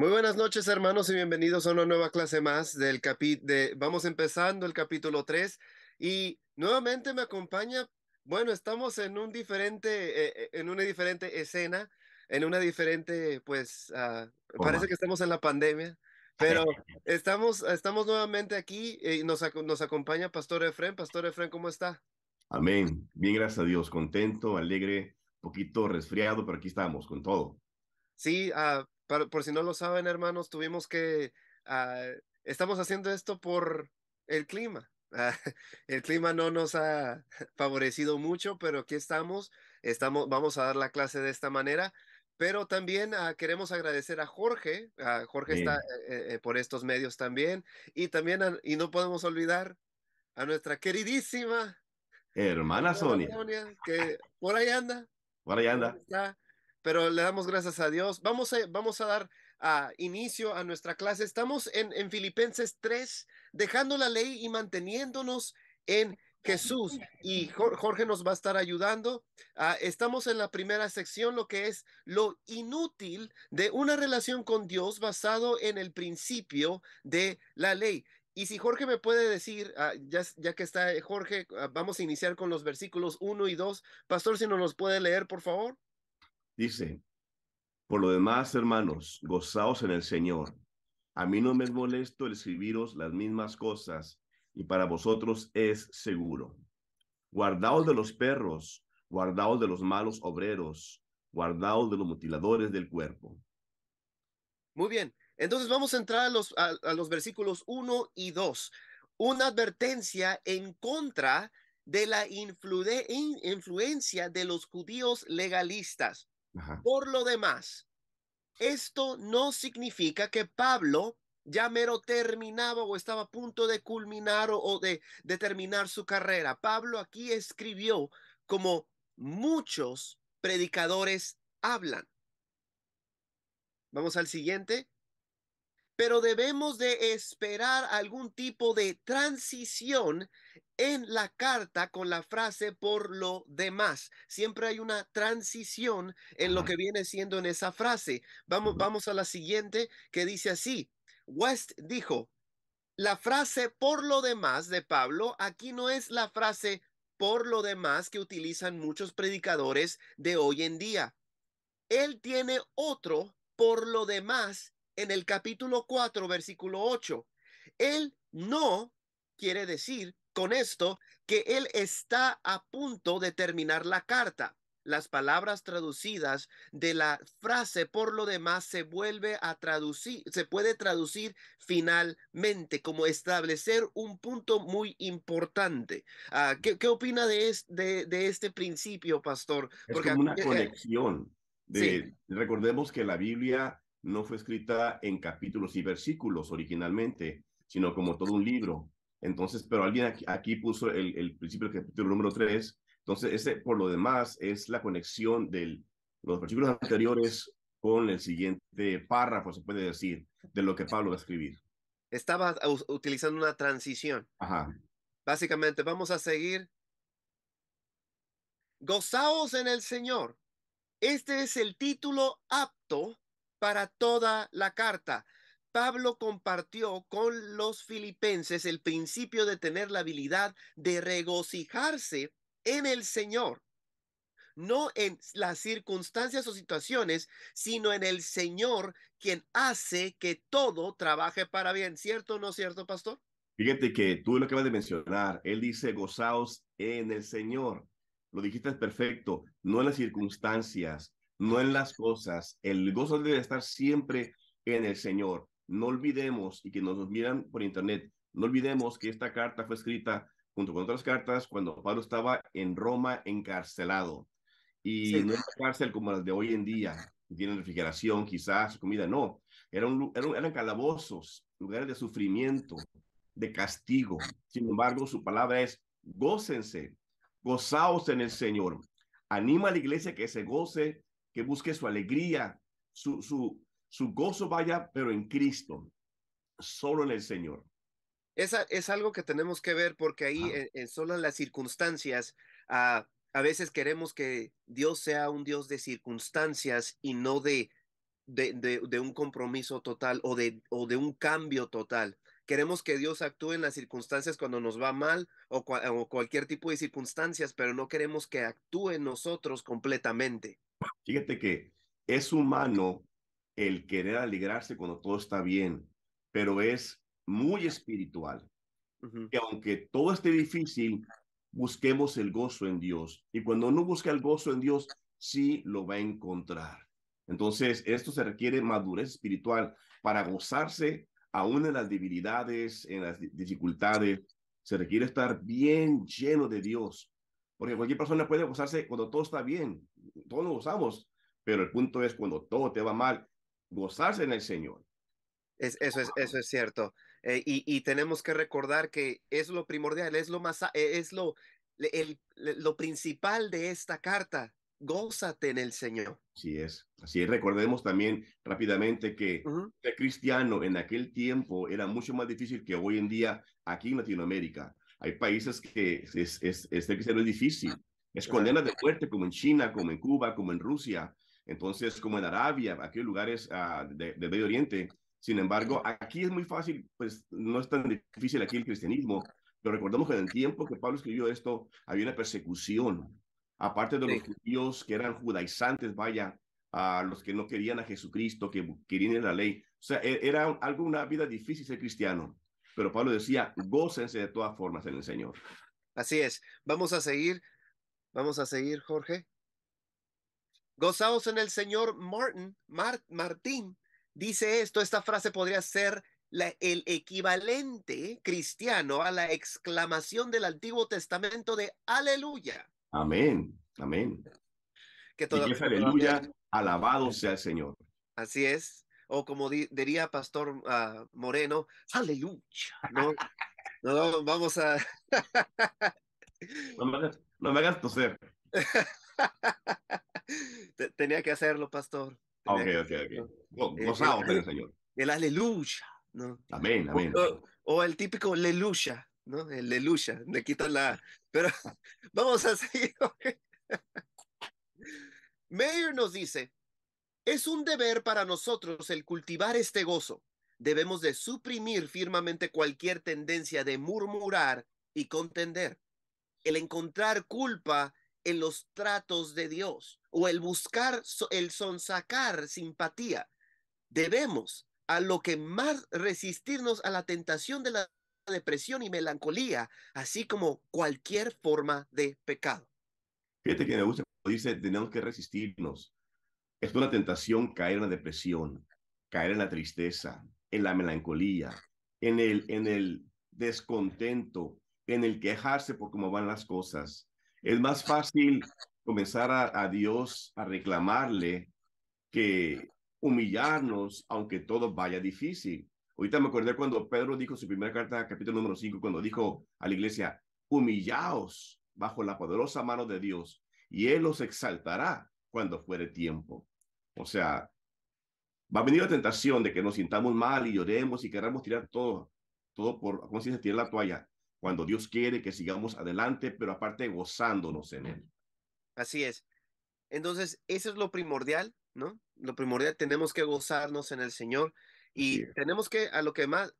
Muy buenas noches, hermanos, y bienvenidos a una nueva clase más del capi De... Vamos empezando el capítulo 3 y nuevamente me acompaña. Bueno, estamos en un diferente, eh, eh, en una diferente escena, en una diferente, pues, ah, parece que estamos en la pandemia, pero estamos, estamos nuevamente aquí y nos, nos acompaña Pastor Efren. Pastor Efren, ¿cómo está? Amén. Bien, gracias a Dios. Contento, alegre, poquito resfriado, pero aquí estamos con todo. Sí, a ah, por si no lo saben, hermanos, tuvimos que, ah, estamos haciendo esto por el clima. Ah, el clima no nos ha favorecido mucho, pero aquí estamos. estamos vamos a dar la clase de esta manera. Pero también ah, queremos agradecer a Jorge. Jorge está eh, eh, por estos medios también. Y también, y no podemos olvidar a nuestra queridísima hermana, Sonia. Sonia. que por ahí anda. Por ahí anda pero le damos gracias a Dios. Vamos a, vamos a dar ah, inicio a nuestra clase. Estamos en, Filipenses 3, dejando la ley y manteniéndonos en Jesús. Y Jorge nos va a estar ayudando. Ah, estamos en la primera sección, lo que es lo inútil de una relación con Dios basado en el principio de la ley. Y si Jorge me puede decir, ah, ya, ya, que está eh, Jorge, vamos a iniciar con los versículos 1 y 2. Pastor, si nos los puede leer, por favor. Dice, por lo demás, hermanos, gozaos en el Señor. A mí no me molesto el escribiros las mismas cosas y para vosotros es seguro. Guardaos de los perros, guardaos de los malos obreros, guardaos de los mutiladores del cuerpo. Muy bien, entonces vamos a entrar a los, a, los versículos 1 y 2. Una advertencia en contra de la influencia de los judíos legalistas. Por lo demás, esto no significa que Pablo ya mero terminaba o estaba a punto de culminar o, de, de, terminar su carrera. Pablo aquí escribió como muchos predicadores hablan. Vamos al siguiente pero debemos de esperar algún tipo de transición en la carta con la frase por lo demás. Siempre hay una transición en lo que viene siendo en esa frase. Vamos, vamos a la siguiente que dice así. West dijo, la frase por lo demás de Pablo, aquí no es la frase por lo demás que utilizan muchos predicadores de hoy en día. Él tiene otro por lo demás en el capítulo 4, versículo 8. Él no quiere decir con esto que él está a punto de terminar la carta. Las palabras traducidas de la frase por lo demás se vuelve a traducir, se puede traducir finalmente como establecer un punto muy importante. Ah, ¿qué, opina de, este principio, pastor? Porque es como una eh, eh, conexión. De, Recordemos que la Biblia no fue escrita en capítulos y versículos originalmente, sino como todo un libro. Entonces, pero alguien aquí, puso el, el, principio del capítulo número 3. Entonces, ese por lo demás es la conexión de los versículos anteriores con el siguiente párrafo, se puede decir, de lo que Pablo va a escribir. Estaba utilizando una transición. Ajá. Básicamente, vamos a seguir. Gozaos en el Señor. Este es el título apto para toda la carta. Pablo compartió con los filipenses el principio de tener la habilidad de regocijarse en el Señor, no en las circunstancias o situaciones, sino en el Señor quien hace que todo trabaje para bien, ¿cierto o no cierto, pastor? Fíjate que tú lo acabas de mencionar, él dice, gozaos en el Señor, lo dijiste perfecto, no en las circunstancias, no en las cosas. El gozo debe estar siempre en el Señor. No olvidemos, y que nos miran por internet, no olvidemos que esta carta fue escrita junto con otras cartas cuando Pablo estaba en Roma encarcelado. Y no era una cárcel como las de hoy en día, que tienen refrigeración, quizás, comida, no. Era eran calabozos, lugares de sufrimiento, de castigo. Sin embargo, su palabra es, gócense, gozaos en el Señor. Anima a la iglesia que se goce que busque su alegría, su, su, gozo vaya, pero en Cristo, solo en el Señor. Esa, es algo que tenemos que ver porque ahí en, solo en las circunstancias, ah, a veces queremos que Dios sea un Dios de circunstancias y no de, de, un compromiso total o de, o de un cambio total. Queremos que Dios actúe en las circunstancias cuando nos va mal o, o cualquier tipo de circunstancias, pero no queremos que actúe en nosotros completamente. Fíjate que es humano el querer alegrarse cuando todo está bien, pero es muy espiritual. Y Que aunque todo esté difícil, busquemos el gozo en Dios. Y cuando uno busca el gozo en Dios, sí lo va a encontrar. Entonces, esto se requiere madurez espiritual para gozarse aún en las debilidades, en las dificultades. Se requiere estar bien lleno de Dios porque cualquier persona puede gozarse cuando todo está bien, todos lo gozamos, pero el punto es cuando todo te va mal, gozarse en el Señor. eso, es, eso es cierto. Eh, y, tenemos que recordar que es lo primordial, es lo más, e, es lo, el, lo principal de esta carta. Gózate en el Señor. Así es. Así es. Recordemos también rápidamente que ser cristiano en aquel tiempo era mucho más difícil que hoy en día aquí en Latinoamérica. Hay países que es, es, es difícil. Es condena de muerte, como en China, como en Cuba, como en Rusia, entonces como en Arabia, aquellos lugares ah, del de Medio Oriente. Sin embargo, aquí es muy fácil, pues no es tan difícil aquí el cristianismo, pero recordamos que en el tiempo que Pablo escribió esto, había una persecución. Aparte de los judíos que eran judaizantes, vaya, a los que no querían a Jesucristo, que querían la ley. O sea, e, era algo, una vida difícil ser cristiano. Pero Pablo decía, gócense de todas formas en el Señor. Así es. Vamos a seguir. Vamos a seguir, Jorge. Gozaos en el Señor Martin, Martín. Dice esto, esta frase podría ser el equivalente cristiano a la exclamación del Antiguo Testamento de aleluya. Amén, amén. Que, todo aleluya, alabado sea el Señor. Así es o como diría Pastor ah, Moreno, aleluya, ¿no? vamos a... no, me hagas, no me toser. Tenía que hacerlo, Pastor. ok, ok, ok. Eh, el, Señor. El aleluya, ¿no? Amén, amén. O, el típico leluya, ¿no? El leluya, le quitan la... Pero vamos a seguir. Mayor nos dice, es un deber para nosotros el cultivar este gozo. Debemos de suprimir firmemente cualquier tendencia de murmurar y contender, el encontrar culpa en los tratos de Dios o el buscar, el sonsacar simpatía. Debemos a lo que más resistirnos a la tentación de la depresión y melancolía, así como cualquier forma de pecado. Fíjate que me gusta, dice, tenemos que resistirnos es una tentación caer en la depresión, caer en la tristeza, en la melancolía, en el, en el descontento, en el quejarse por cómo van las cosas. Es más fácil comenzar a, Dios a reclamarle que humillarnos aunque todo vaya difícil. Ahorita me acordé cuando Pedro dijo su primera carta, capítulo número 5, cuando dijo a la iglesia, humillaos bajo la poderosa mano de Dios y Él los exaltará cuando fuere tiempo. O sea, va a venir la tentación de que nos sintamos mal y lloremos y queramos tirar todo, todo por, ¿cómo se dice? Tirar la toalla. Cuando Dios quiere que sigamos adelante, pero aparte gozándonos en Él. Así es. Entonces, eso es lo primordial, ¿no? Lo primordial, tenemos que gozarnos en el Señor y tenemos que, a lo que más,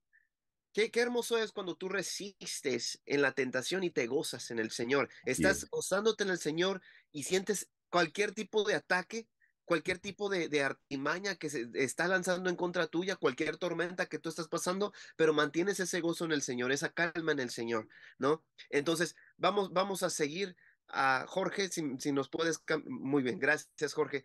Qué, hermoso es cuando tú resistes en la tentación y te gozas en el Señor. Estás gozándote en el Señor y sientes cualquier tipo de ataque cualquier tipo de, artimaña que se está lanzando en contra tuya, cualquier tormenta que tú estás pasando, pero mantienes ese gozo en el Señor, esa calma en el Señor, ¿no? Entonces, vamos, vamos a seguir a Jorge, si, si nos puedes, muy bien, gracias Jorge.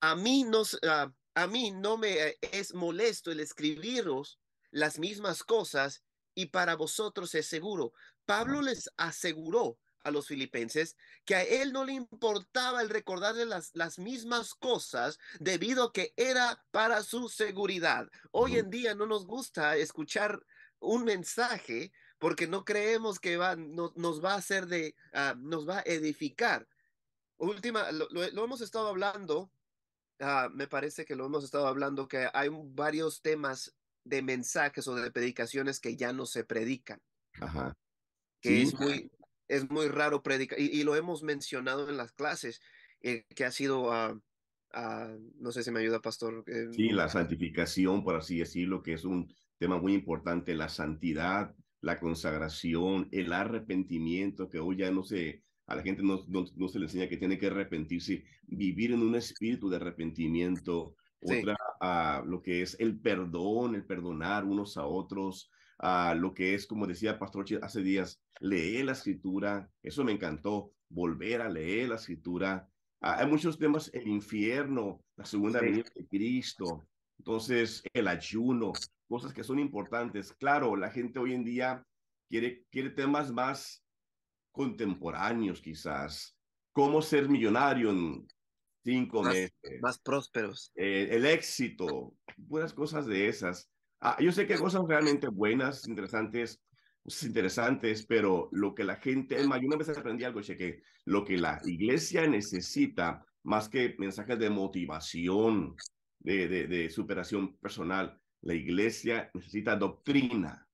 A mí, ah, a mí no me eh, es molesto el escribiros las mismas cosas y para vosotros es seguro. Pablo les aseguró a los filipenses que a él no le importaba el recordarle las, las mismas cosas debido a que era para su seguridad. Hoy en día no nos gusta escuchar un mensaje porque no creemos que nos va a hacer de, ah, nos va a edificar. Última, lo, hemos estado hablando, ah, me parece que lo hemos estado hablando, que hay varios temas de mensajes o de predicaciones que ya no se predican. Ajá. Que es muy, es muy raro predicar, y, lo hemos mencionado en las clases, eh, que ha sido, a ah, ah, no sé si me ayuda, pastor. sí, la santificación, por así decirlo, que es un tema muy importante, la santidad, la consagración, el arrepentimiento, que hoy ya no se, a la gente no, se le enseña que tiene que arrepentirse, vivir en un espíritu de arrepentimiento, otra, ah, lo que es el perdón, el perdonar unos a otros, a lo que es, como decía Pastor hace días, leer la escritura, eso me encantó, volver a leer la escritura. Ah, hay muchos temas, el infierno, la segunda venida de Cristo, entonces el ayuno, cosas que son importantes. Claro, la gente hoy en día quiere, quiere temas más contemporáneos quizás, cómo ser millonario en cinco meses. Más prósperos. Eh, el éxito, buenas cosas de esas. Ah, yo sé que hay cosas realmente buenas, interesantes, interesantes, pero lo que la gente, es una vez aprendí algo, cheque, lo que la iglesia necesita, más que mensajes de motivación, de, de, superación personal, la iglesia necesita doctrina,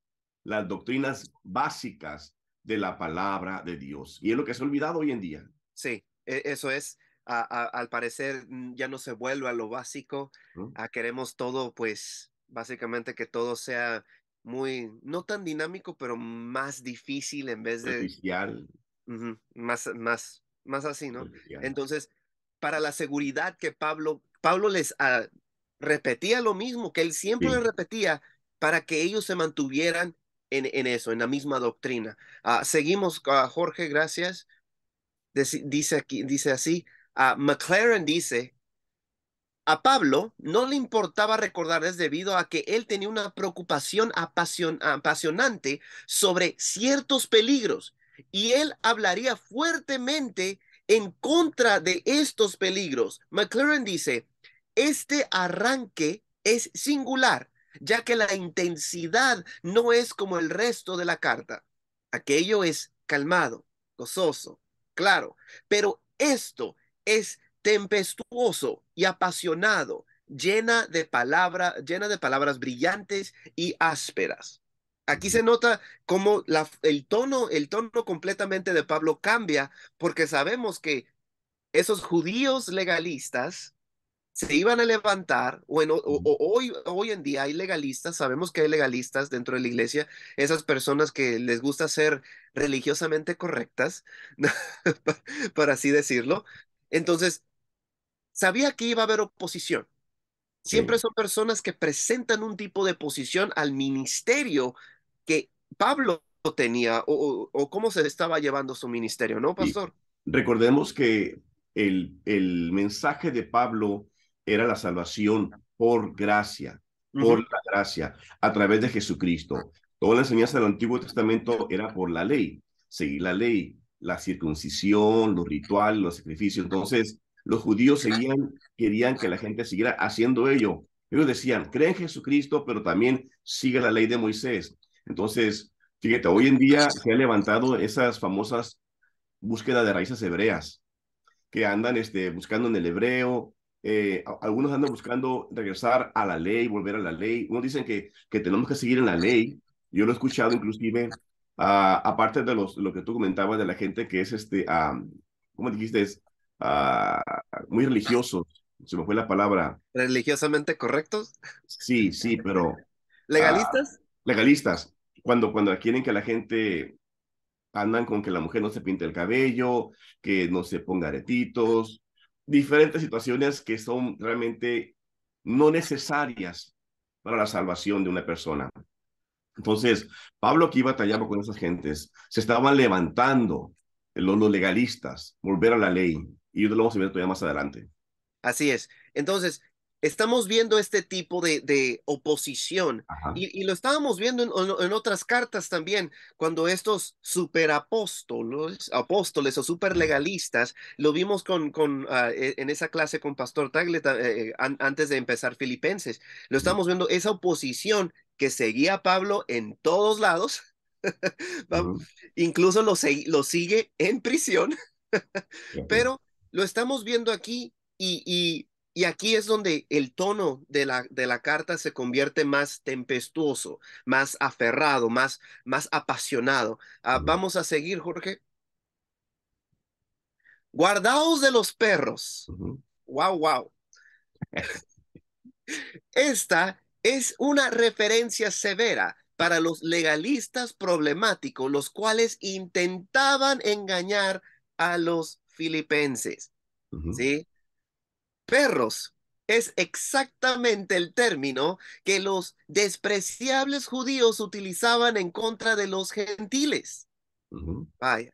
las doctrinas básicas de la palabra de Dios. Y es lo que se ha olvidado hoy en día. Sí, e, eso es. al parecer mm, ya no se vuelve a lo básico. A, queremos todo, pues, básicamente que todo sea muy, no tan dinámico, pero más difícil en vez de... más, más, más así, ¿no? Entonces, para la seguridad que Pablo, Pablo les ah, repetía lo mismo, que él siempre les repetía, para que ellos se mantuvieran en, en eso, en la misma doctrina. Ah, seguimos, ah, Jorge, gracias. dice, aquí, dice así, McLaren dice a Pablo no le importaba recordarles debido a que él tenía una preocupación apasionante sobre ciertos peligros y él hablaría fuertemente en contra de estos peligros. McLaren dice, este arranque es singular, ya que la intensidad no es como el resto de la carta. Aquello es calmado, gozoso, claro, pero esto es tempestuoso y apasionado, llena de, palabra, llena de palabras brillantes y ásperas. Aquí se nota cómo el tono, el tono completamente de Pablo cambia, porque sabemos que esos judíos legalistas se iban a levantar, bueno, hoy, hoy en día hay legalistas, sabemos que hay legalistas dentro de la iglesia, esas personas que les gusta ser religiosamente correctas, por así decirlo. Entonces, sabía que iba a haber oposición. Siempre son personas que presentan un tipo de oposición al ministerio que Pablo tenía o, cómo se estaba llevando su ministerio, ¿no, pastor? recordemos que el, mensaje de Pablo era la salvación por gracia, por la gracia, a través de Jesucristo. Toda la enseñanza del Antiguo Testamento era por la ley, seguir la ley, la circuncisión, los rituales, los sacrificios. Entonces, los judíos seguían, querían que la gente siguiera haciendo ello. Ellos decían, cree en Jesucristo, pero también sigue la ley de Moisés. Entonces, fíjate, hoy en día se han levantado esas famosas búsquedas de raíces hebreas, que andan este, buscando en el hebreo, eh, algunos andan buscando regresar a la ley, volver a la ley. Unos dicen que, que tenemos que seguir en la ley. Yo lo he escuchado inclusive, ah, aparte de los, lo que tú comentabas de la gente que es, este, ah, ¿cómo dijiste? Es Ah, muy religiosos, se me fue la palabra. ¿Religiosamente correctos? Sí, sí, pero... ¿Legalistas? Ah, legalistas. Cuando, cuando quieren que la gente andan con que la mujer no se pinte el cabello, que no se ponga aretitos, diferentes situaciones que son realmente no necesarias para la salvación de una persona. Entonces, Pablo aquí batallaba con esas gentes, se estaban levantando los legalistas, volver a la ley y lo vamos a ver todavía más adelante. Así es. Entonces, estamos viendo este tipo de, de oposición y, lo estábamos viendo en, en, otras cartas también, cuando estos superapóstoles apóstoles o superlegalistas, lo vimos con, con ah, e, en esa clase con Pastor tagle eh, eh, antes de empezar Filipenses, lo estamos viendo esa oposición que seguía a Pablo en todos lados, Incluso lo, lo, sigue en prisión, pero lo estamos viendo aquí y, aquí es donde el tono de la, de la carta se convierte más tempestuoso, más aferrado, más, más apasionado. Ah, vamos a seguir, Jorge. Guardaos de los perros. Wow, wow. Esta es una referencia severa para los legalistas problemáticos, los cuales intentaban engañar a los filipenses. ¿Sí? Perros es exactamente el término que los despreciables judíos utilizaban en contra de los gentiles. Vaya.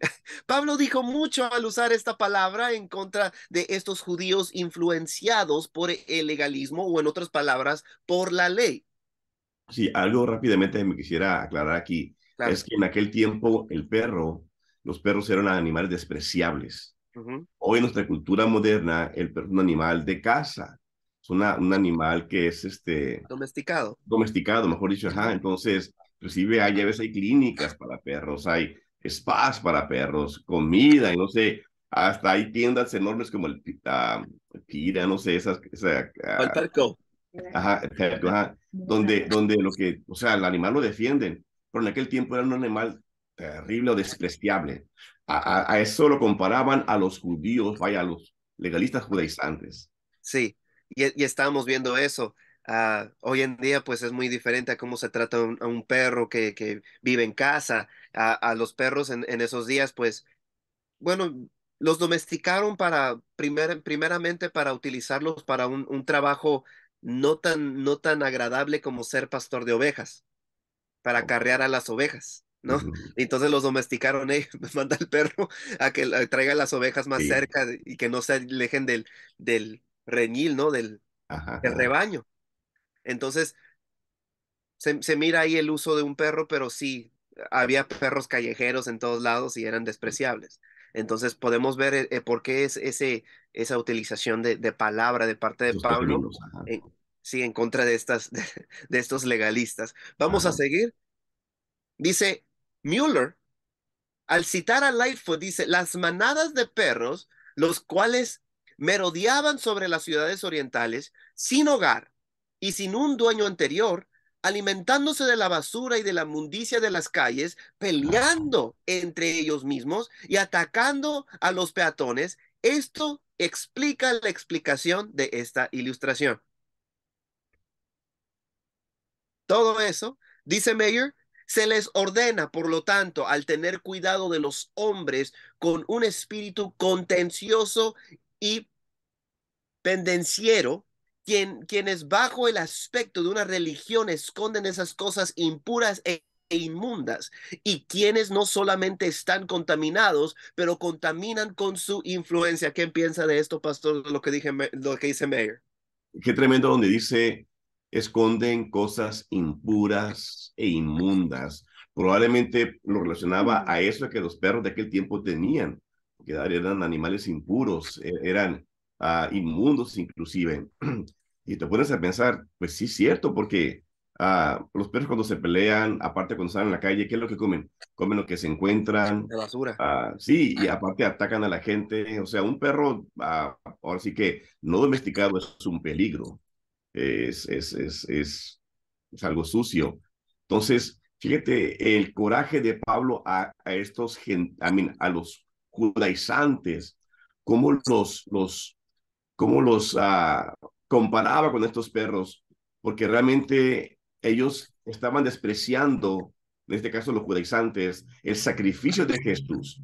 Pablo dijo mucho al usar esta palabra en contra de estos judíos influenciados por el legalismo o en otras palabras, por la ley. Sí, algo rápidamente me quisiera aclarar aquí. Es que en aquel tiempo el perro los perros eran animales despreciables. Hoy en nuestra cultura moderna, el perro es un animal de casa, es un animal que es este... Domesticado. Domesticado, mejor dicho, ajá. Entonces, recibe... hay, hay clínicas para perros, hay spas para perros, comida, y no sé, hasta hay tiendas enormes como el tira Pira, no sé, esas... Esa, ah, el Ajá, el ajá. Donde, donde lo que, o sea, el animal lo defienden, pero en aquel tiempo era un animal terrible o despreciable. A, eso lo comparaban a los judíos, vaya, a los legalistas judaizantes. Sí, y, e, estábamos viendo eso. Ah, hoy en día pues es muy diferente a cómo se trata a un perro que, vive en casa. A, los perros en, esos días pues, bueno, los domesticaron para, primeramente para utilizarlos para un, trabajo no tan, no tan agradable como ser pastor de ovejas, para carrear a las ovejas. ¿no? entonces los domesticaron, eh, manda el perro a que traiga las ovejas más cerca y que no se alejen del, del reñil, ¿no? Del, rebaño. Entonces, se, mira ahí el uso de un perro, pero sí, había perros callejeros en todos lados y eran despreciables. Entonces podemos ver eh, eh, por qué es ese, esa utilización de, palabra de parte de Pablo en, sí, en contra de, estas, de, estos legalistas. Vamos a seguir. Dice, Mueller, al citar a Lightfoot, dice, las manadas de perros, los cuales merodeaban sobre las ciudades orientales sin hogar y sin un dueño anterior, alimentándose de la basura y de la mundicia de las calles, peleando entre ellos mismos y atacando a los peatones. Esto explica la explicación de esta ilustración. Todo eso, dice Mayer, se les ordena, por lo tanto, al tener cuidado de los hombres con un espíritu contencioso y pendenciero, quien, quienes bajo el aspecto de una religión esconden esas cosas impuras e inmundas, y quienes no solamente están contaminados, pero contaminan con su influencia. ¿Qué piensa de esto, pastor, lo que, dije, lo que dice Mayer? Qué tremendo donde dice esconden cosas impuras e inmundas. Probablemente lo relacionaba a eso que los perros de aquel tiempo tenían, que eran animales impuros, e, eran ah, inmundos inclusive. Y te pones a pensar, pues sí es cierto, porque ah, los perros cuando se pelean, aparte cuando salen a la calle, ¿qué es lo que comen? Comen lo que se encuentran. De basura. Ah, sí, y aparte atacan a la gente. O sea, un perro, ahora sí que no domesticado es un peligro es, es, es, algo sucio. Entonces, fíjate el coraje de Pablo a, estos, a, a los judaizantes, cómo los, los, cómo los ah, comparaba con estos perros, porque realmente ellos estaban despreciando, en este caso los judaizantes, el sacrificio de Jesús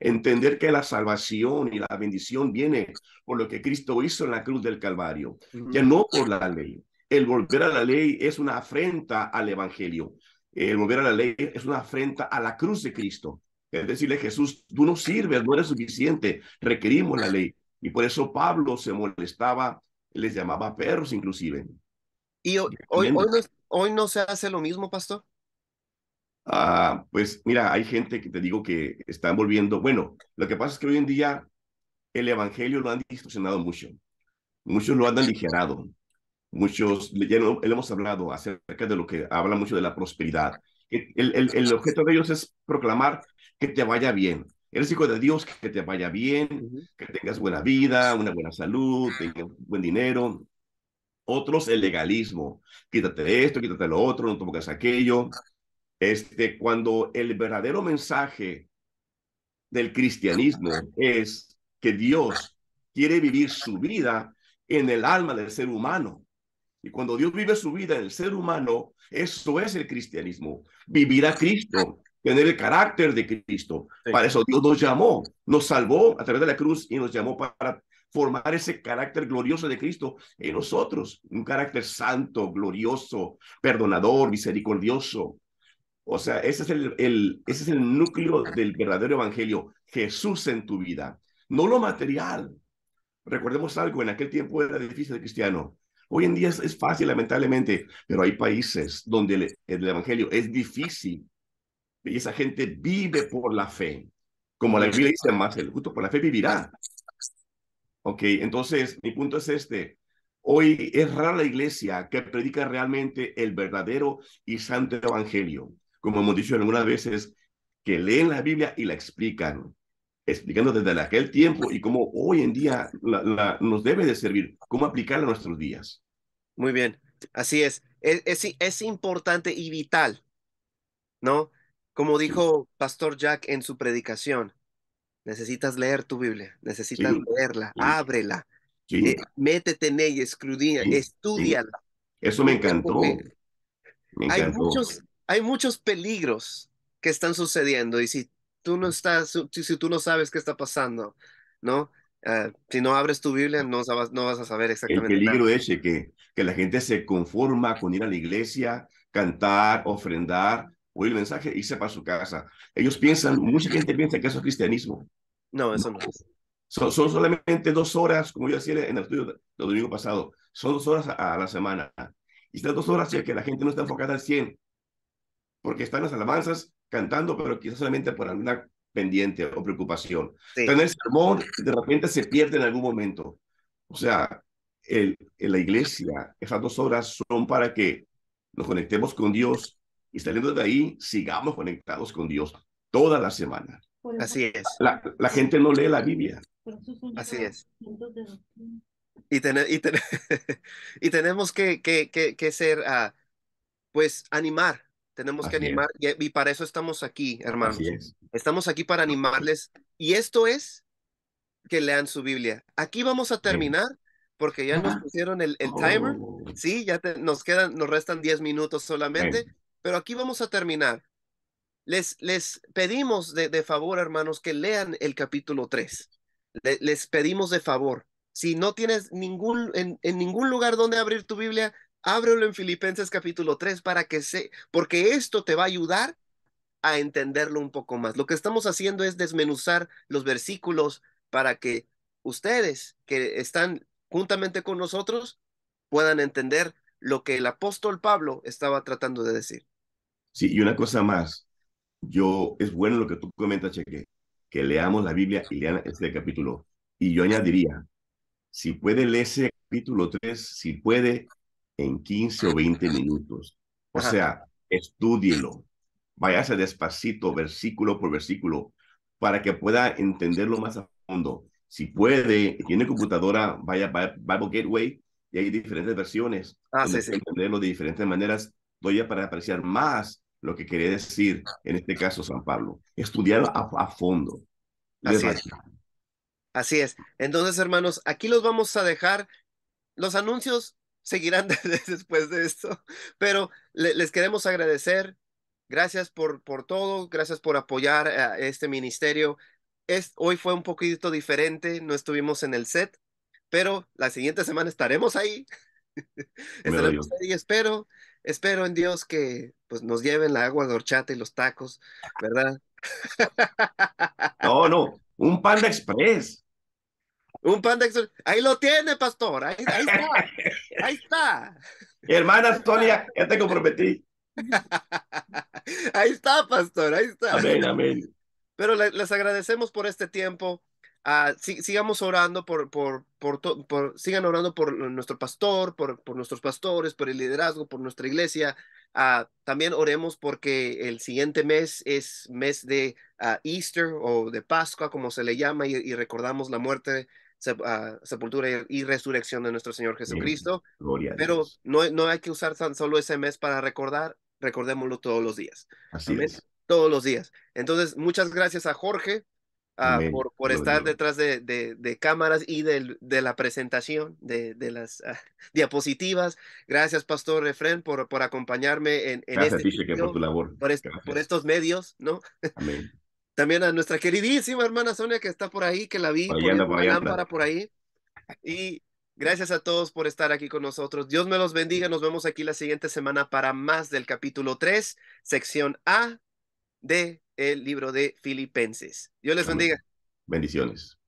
entender que la salvación y la bendición viene por lo que Cristo hizo en la cruz del Calvario, ya no por la ley. El volver a la ley es una afrenta al Evangelio. El volver a la ley es una afrenta a la cruz de Cristo. Es decirle, Jesús, tú no sirves, no eres suficiente, requerimos la ley. Y por eso Pablo se molestaba, les llamaba perros inclusive. Y hoy, hoy, hoy no se hace lo mismo, pastor. Ah, pues mira, hay gente que te digo que están volviendo. Bueno, lo que pasa es que hoy en día el Evangelio lo han distorsionado mucho. Muchos lo han aligerado. Muchos, ya no, le hemos hablado acerca de lo que habla mucho de la prosperidad. El, objeto de ellos es proclamar que te vaya bien. Eres hijo de Dios, que te vaya bien, que tengas buena vida, una buena salud, tengas buen dinero. Otros, el legalismo. Quítate esto, quítate lo otro, no tomes aquello. Este, cuando el verdadero mensaje del cristianismo es que Dios quiere vivir su vida en el alma del ser humano. Y cuando Dios vive su vida en el ser humano, eso es el cristianismo, vivir a Cristo, tener el carácter de Cristo. Para eso Dios nos llamó, nos salvó a través de la cruz y nos llamó para formar ese carácter glorioso de Cristo en nosotros, un carácter santo, glorioso, perdonador, misericordioso, o sea, ese es el, ese es el núcleo del verdadero evangelio, Jesús en tu vida, no lo material. Recordemos algo, en aquel tiempo era difícil el cristiano. Hoy en día es, fácil, lamentablemente, pero hay países donde el, evangelio es difícil y esa gente vive por la fe. Como la iglesia dice, más el justo por la fe vivirá. Ok, entonces mi punto es este. Hoy es rara la iglesia que predica realmente el verdadero y santo evangelio como hemos dicho algunas veces, que leen la Biblia y la explican, explicando desde aquel tiempo y cómo hoy en día la, nos debe de servir, cómo aplicarla a nuestros días. Muy bien, así es. Es, importante y vital, ¿no? Como dijo Pastor Jack en su predicación, necesitas leer tu Biblia, necesitas leerla, ábrela, eh, métete en ella, escudía, estudiala. Eso me encantó. Me encantó. Hay muchos, hay muchos peligros que están sucediendo y si tú no estás, si, tú no sabes qué está pasando, ¿no? Eh, si no abres tu Biblia, no, no vas a saber exactamente. El peligro es que, que la gente se conforma con ir a la iglesia, cantar, ofrendar, oír el mensaje, y e irse para su casa. Ellos piensan, mucha gente piensa que eso es cristianismo. No, eso no es. Son, solamente dos horas, como yo decía en el estudio del domingo pasado, son dos horas a, la semana. Y estas dos horas es que la gente no está enfocada al 100, porque están las alabanzas cantando, pero quizás solamente por alguna pendiente o preocupación. en sermón de repente se pierde en algún momento. O sea, el, en la iglesia, esas dos horas son para que nos conectemos con Dios y saliendo de ahí, sigamos conectados con Dios toda la semana. Así es. La, gente no lee la Biblia. Así es. Y, ten, y, y tenemos que, que, que, ser, a ah, pues, animar tenemos que animar y, para eso estamos aquí, hermanos. Estamos aquí para animarles. Y esto es que lean su Biblia. Aquí vamos a terminar porque ya nos ah. pusieron el, el timer. Oh. Sí, ya nos quedan, nos restan 10 minutos solamente, pero aquí vamos a terminar. Les, les pedimos de, de favor, hermanos, que lean el capítulo 3. les pedimos de favor. Si no tienes ningún, en ningún lugar donde abrir tu Biblia, Ábrelo en Filipenses capítulo 3 para que se, porque esto te va a ayudar a entenderlo un poco más. Lo que estamos haciendo es desmenuzar los versículos para que ustedes que están juntamente con nosotros puedan entender lo que el apóstol Pablo estaba tratando de decir. Sí, y una cosa más. Yo, es bueno lo que tú comentas, Cheque, que leamos la Biblia y lean este capítulo. Y yo añadiría, si puede leerse capítulo 3, si puede, en 15 o 20 minutos. O sea, estúdielo. Váyase despacito, versículo por versículo, para que pueda entenderlo más a fondo. Si puede, tiene computadora, vaya a Bible Gateway y hay diferentes versiones. Ah, sí, sí. Entenderlo de diferentes maneras, doy para apreciar más lo que quería decir, en este caso San Pablo. Estudiarlo a, a fondo. Así es. Así es. Entonces, hermanos, aquí los vamos a dejar. Los anuncios seguirán después de esto, pero les queremos agradecer. Gracias por, por todo, gracias por apoyar a este ministerio. Es, hoy fue un poquito diferente, no estuvimos en el set, pero la siguiente semana estaremos ahí. estaremos ahí, espero, espero en Dios que pues, nos lleven la agua de horchata y los tacos, ¿verdad? no, no, un pan de express. Un pan de express. Ahí lo tiene, pastor. ahí está. Ahí está. Hermana Sonia, ya te comprometí. Ahí está, pastor, ahí está. Amén, amén. Pero les agradecemos por este tiempo. Ah, sigamos orando por, por, por, por, sigan orando por nuestro pastor, por, por nuestros pastores, por el liderazgo, por nuestra iglesia. Ah, también oremos porque el siguiente mes es mes de ah, Easter o de Pascua, como se le llama, y, y recordamos la muerte Ah, sepultura y resurrección de nuestro Señor Jesucristo. Pero no, no hay que usar tan solo ese mes para recordar, recordémoslo todos los días. Así Es. Todos los días. Entonces, muchas gracias a Jorge ah, por, por estar detrás de, de, cámaras y de, de la presentación de, las ah, diapositivas. Gracias, Pastor Refren, por, por acompañarme en, este por, estos medios, ¿no? Amén. También a nuestra queridísima hermana Sonia que está por ahí, que la vi, por, la por ahí. Y gracias a todos por estar aquí con nosotros. Dios me los bendiga. Nos vemos aquí la siguiente semana para más del capítulo 3, sección A de el libro de Filipenses. Dios les bendiga. Bendiciones.